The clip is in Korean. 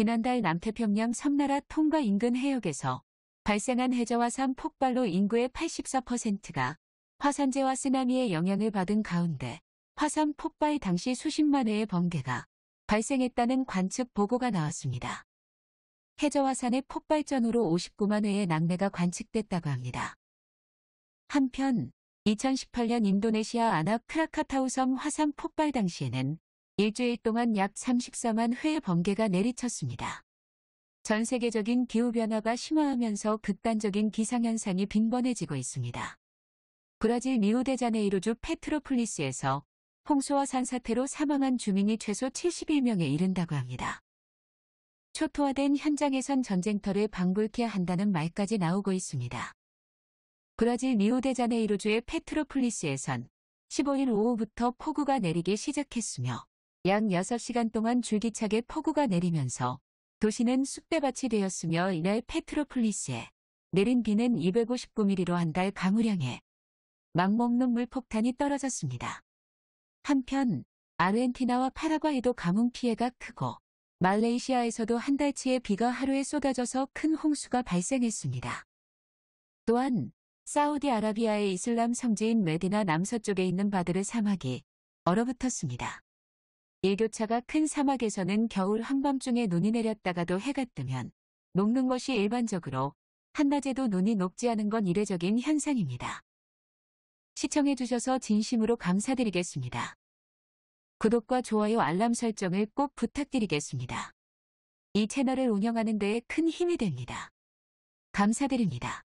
지난달 남태평양 섬나라 통과 인근 해역에서 발생한 해저화산 폭발로 인구의 84%가 화산재와 쓰나미의 영향을 받은 가운데 화산 폭발 당시 수십만 회의 번개가 발생했다는 관측 보고가 나왔습니다. 해저화산의 폭발전으로 59만 회의 낙뢰가 관측됐다고 합니다. 한편 2018년 인도네시아 아나 크라카타우 섬 화산 폭발 당시에는 일주일 동안 약 34만 회의 번개가 내리쳤습니다. 전 세계적인 기후변화가 심화하면서 극단적인 기상현상이 빈번해지고 있습니다. 브라질 리우데자네이루주 페트로플리스에서 홍수와 산사태로 사망한 주민이 최소 71명에 이른다고 합니다. 초토화된 현장에선 전쟁터를 방불케 한다는 말까지 나오고 있습니다. 브라질 리우데자네이루주의 페트로플리스에선 15일 오후부터 폭우가 내리기 시작했으며 약 6시간 동안 줄기차게 폭우가 내리면서 도시는 쑥대밭이 되었으며 이날 페트로폴리스에 내린 비는 259mm로 한 달 강우량에 막먹는 물폭탄이 떨어졌습니다. 한편 아르헨티나와 파라과이도 가뭄 피해가 크고 말레이시아에서도 한 달치의 비가 하루에 쏟아져서 큰 홍수가 발생했습니다. 또한 사우디아라비아의 이슬람 성지인 메디나 남서쪽에 있는 바드르 사막이 얼어붙었습니다. 일교차가 큰 사막에서는 겨울 한밤중에 눈이 내렸다가도 해가 뜨면 녹는 것이 일반적으로 한낮에도 눈이 녹지 않은 건 이례적인 현상입니다. 시청해주셔서 진심으로 감사드리겠습니다. 구독과 좋아요 알람 설정을 꼭 부탁드리겠습니다. 이 채널을 운영하는 데에 큰 힘이 됩니다. 감사드립니다.